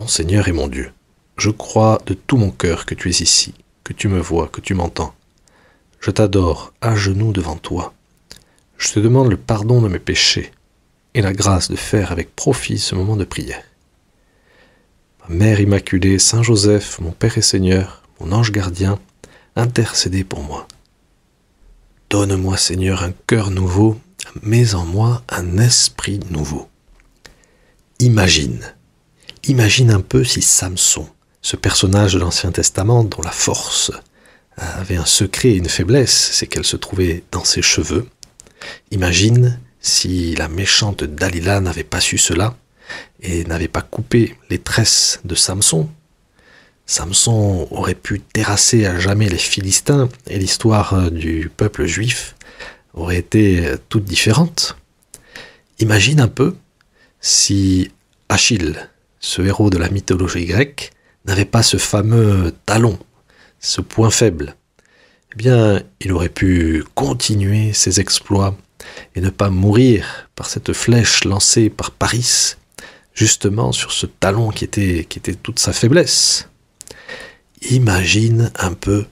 Mon Seigneur et mon Dieu, je crois de tout mon cœur que tu es ici, que tu me vois, que tu m'entends. Je t'adore à genoux devant toi. Je te demande le pardon de mes péchés et la grâce de faire avec profit ce moment de prière. Ma Mère Immaculée, Saint Joseph, mon Père et Seigneur, mon ange gardien, intercédez pour moi. Donne-moi, Seigneur, un cœur nouveau, mets en moi un esprit nouveau. Imagine Imagine un peu si Samson, ce personnage de l'Ancien Testament dont la force euh, avait un secret et une faiblesse, c'est qu'elle se trouvait dans ses cheveux. Imagine si la méchante Dalila n'avait pas su cela et n'avait pas coupé les tresses de Samson. Samson aurait pu terrasser à jamais les Philistins et l'histoire euh, du peuple juif aurait été euh, toute différente. Imagine un peu si Achille ce héros de la mythologie grecque, n'avait pas ce fameux talon, ce point faible, eh bien, il aurait pu continuer ses exploits et ne pas mourir par cette flèche lancée par Paris, justement sur ce talon qui était, qui était toute sa faiblesse. Imagine un peu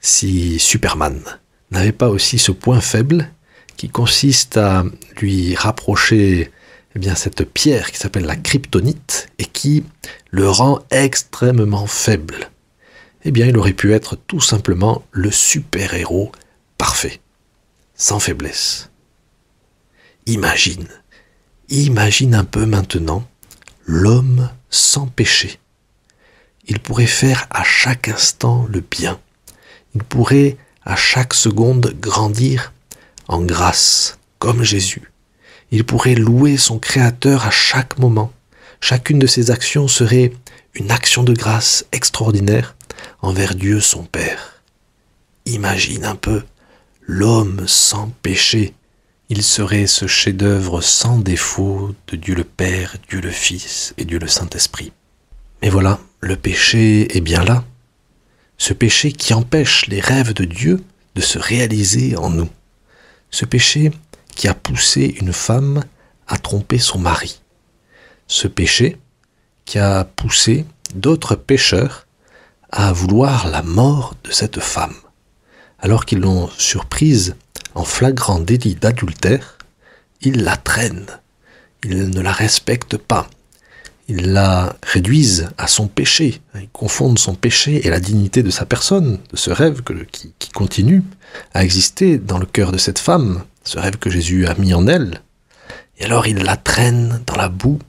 si Superman n'avait pas aussi ce point faible qui consiste à lui rapprocher eh bien, cette pierre qui s'appelle la kryptonite et qui le rend extrêmement faible, eh bien, il aurait pu être tout simplement le super-héros parfait, sans faiblesse. Imagine, imagine un peu maintenant l'homme sans péché. Il pourrait faire à chaque instant le bien. Il pourrait à chaque seconde grandir en grâce, comme Jésus. Il pourrait louer son Créateur à chaque moment. Chacune de ses actions serait une action de grâce extraordinaire envers Dieu son Père. Imagine un peu l'homme sans péché. Il serait ce chef-d'œuvre sans défaut de Dieu le Père, Dieu le Fils et Dieu le Saint-Esprit. Mais voilà, le péché est bien là. Ce péché qui empêche les rêves de Dieu de se réaliser en nous. Ce péché qui a poussé une femme à tromper son mari. Ce péché qui a poussé d'autres pécheurs à vouloir la mort de cette femme. Alors qu'ils l'ont surprise en flagrant délit d'adultère, ils la traînent, ils ne la respectent pas, ils la réduisent à son péché. Ils confondent son péché et la dignité de sa personne, de ce rêve qui, continue à exister dans le cœur de cette femme, ce rêve que Jésus a mis en elle. Et alors ils la traînent dans la boue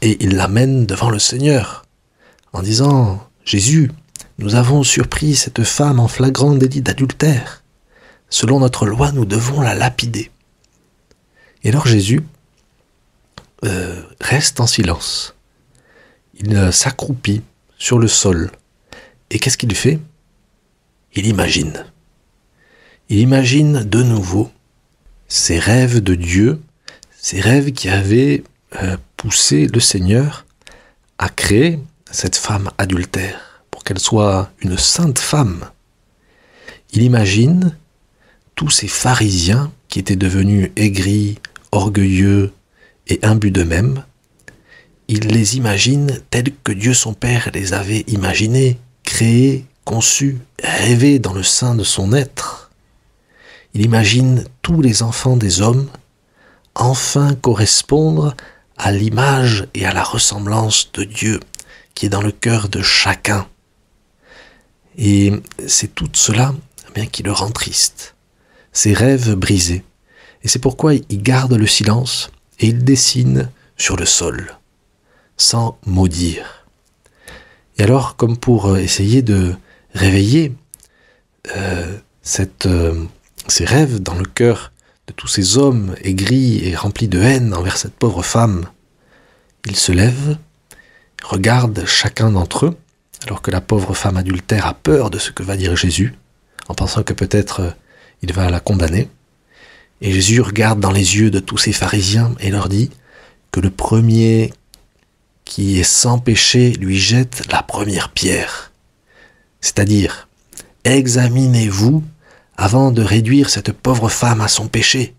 et ils l'amènent devant le Seigneur en disant Jésus, nous avons surpris cette femme en flagrant délit d'adultère. Selon notre loi, nous devons la lapider. Et alors Jésus euh, reste en silence. Il euh, s'accroupit sur le sol. Et qu'est-ce qu'il fait Il imagine. Il imagine de nouveau ses rêves de Dieu, ces rêves qui avaient euh, poussé le Seigneur à créer cette femme adultère pour qu'elle soit une sainte femme. Il imagine tous ces pharisiens qui étaient devenus aigris, orgueilleux et imbus d'eux-mêmes, il les imagine tels que Dieu son Père les avait imaginés, créés, conçus, rêvés dans le sein de son être. Il imagine tous les enfants des hommes enfin correspondre à l'image et à la ressemblance de Dieu qui est dans le cœur de chacun. Et c'est tout cela bien, qui le rend triste, ses rêves brisés. Et c'est pourquoi il garde le silence et il dessine sur le sol sans maudire. Et alors, comme pour euh, essayer de réveiller euh, euh, ces rêves dans le cœur de tous ces hommes aigris et remplis de haine envers cette pauvre femme, ils se lèvent, regardent chacun d'entre eux, alors que la pauvre femme adultère a peur de ce que va dire Jésus, en pensant que peut-être il va la condamner. Et Jésus regarde dans les yeux de tous ces pharisiens et leur dit que le premier qui, est sans péché, lui jette la première pierre. C'est-à-dire, examinez-vous avant de réduire cette pauvre femme à son péché.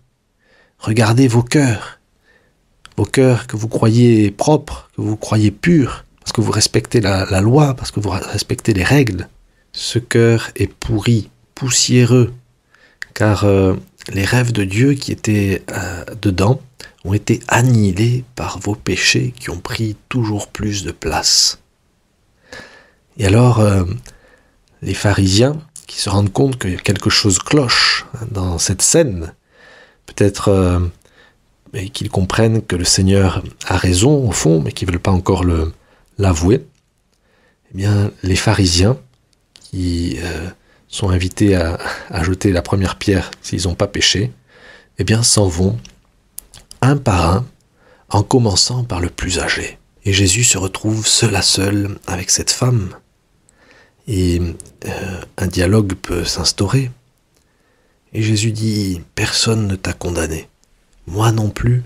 Regardez vos cœurs, vos cœurs que vous croyez propres, que vous croyez purs, parce que vous respectez la, loi, parce que vous respectez les règles. Ce cœur est pourri, poussiéreux, car euh, les rêves de Dieu qui étaient euh, dedans ont été annihilés par vos péchés qui ont pris toujours plus de place. Et alors, euh, les pharisiens, qui se rendent compte qu'il y a quelque chose cloche dans cette scène, peut-être euh, qu'ils comprennent que le Seigneur a raison au fond, mais qu'ils ne veulent pas encore l'avouer, eh bien, les pharisiens, qui euh, sont invités à, jeter la première pierre s'ils n'ont pas péché, eh bien, s'en vont un par un, en commençant par le plus âgé. Et Jésus se retrouve seul à seul avec cette femme. Et euh, un dialogue peut s'instaurer. Et Jésus dit, Personne ne t'a condamné. Moi non plus,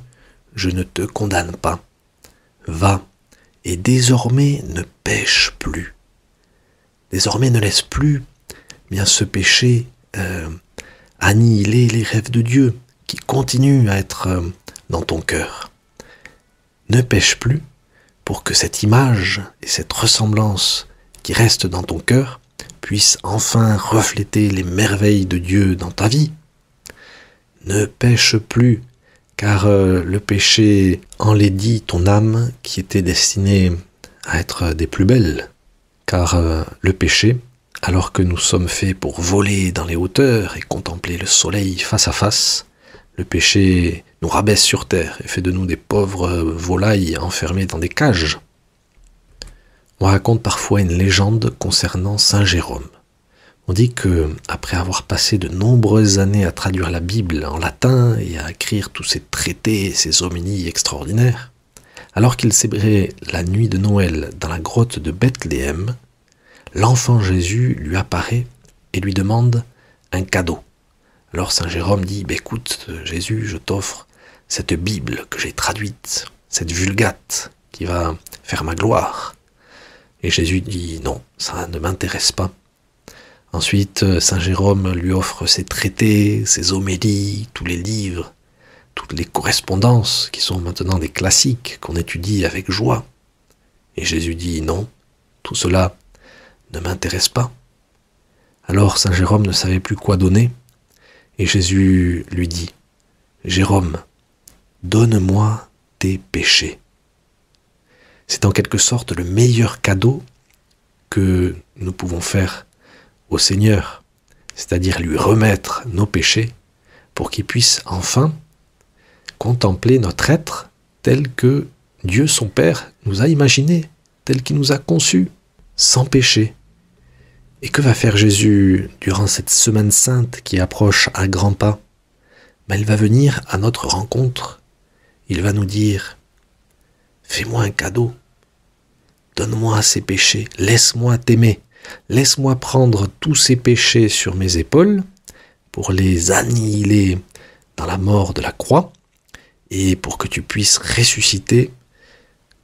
je ne te condamne pas. Va, et désormais ne pêche plus. Désormais ne laisse plus eh bien ce péché euh, annihiler les rêves de Dieu, qui continuent à être euh, dans ton cœur. Ne pêche plus pour que cette image et cette ressemblance qui reste dans ton cœur puisse enfin refléter les merveilles de Dieu dans ta vie. Ne pêche plus, car euh, le péché enlaidit ton âme qui était destinée à être des plus belles. Car euh, le péché, alors que nous sommes faits pour voler dans les hauteurs et contempler le soleil face à face, le péché nous rabaisse sur terre et fait de nous des pauvres euh, volailles enfermées dans des cages. On raconte parfois une légende concernant Saint Jérôme. On dit que, après avoir passé de nombreuses années à traduire la Bible en latin et à écrire tous ces traités et ces hominies extraordinaires, alors qu'il célébrait la nuit de Noël dans la grotte de Bethléem, l'enfant Jésus lui apparaît et lui demande un cadeau. Alors Saint Jérôme dit bah, Écoute, Jésus, je t'offre cette Bible que j'ai traduite, cette Vulgate qui va faire ma gloire. Et Jésus dit non, ça ne m'intéresse pas. Ensuite, euh, Saint Jérôme lui offre ses traités, ses homélies, tous les livres, toutes les correspondances qui sont maintenant des classiques qu'on étudie avec joie. Et Jésus dit non, tout cela ne m'intéresse pas. Alors Saint Jérôme ne savait plus quoi donner, et Jésus lui dit, Jérôme, Donne-moi tes péchés. C'est en quelque sorte le meilleur cadeau que nous pouvons faire au Seigneur, c'est-à-dire lui remettre nos péchés pour qu'il puisse enfin contempler notre être tel que Dieu son Père nous a imaginé, tel qu'il nous a conçu, sans péché. Et que va faire Jésus durant cette semaine sainte qui approche à grands pas ben, Il va venir à notre rencontre il va nous dire, fais-moi un cadeau, donne-moi ces péchés, laisse-moi t'aimer, laisse-moi prendre tous ces péchés sur mes épaules pour les annihiler dans la mort de la croix et pour que tu puisses ressusciter,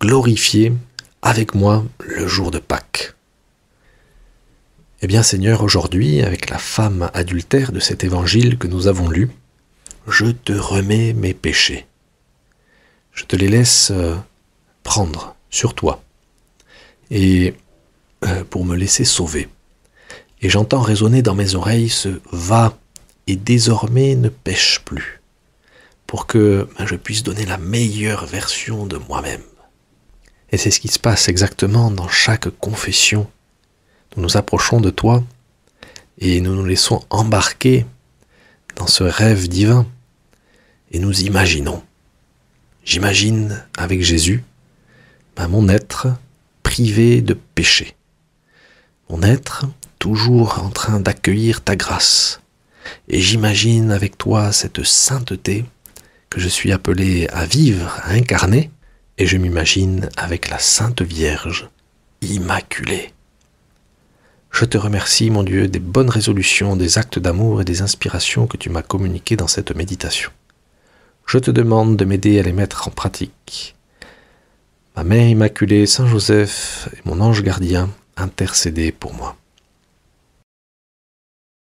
glorifier avec moi le jour de Pâques. Eh bien Seigneur, aujourd'hui, avec la femme adultère de cet évangile que nous avons lu, je te remets mes péchés. Je te les laisse euh, prendre sur toi et euh, pour me laisser sauver. Et j'entends résonner dans mes oreilles ce va et désormais ne pêche plus pour que ben, je puisse donner la meilleure version de moi-même. Et c'est ce qui se passe exactement dans chaque confession. Nous nous approchons de toi et nous nous laissons embarquer dans ce rêve divin et nous imaginons j'imagine avec Jésus ben, mon être privé de péché, mon être toujours en train d'accueillir ta grâce, et j'imagine avec toi cette sainteté que je suis appelé à vivre, à incarner, et je m'imagine avec la Sainte Vierge, immaculée. Je te remercie, mon Dieu, des bonnes résolutions, des actes d'amour et des inspirations que tu m'as communiquées dans cette méditation je te demande de m'aider à les mettre en pratique. Ma Mère Immaculée, Saint Joseph et mon ange gardien, intercédez pour moi.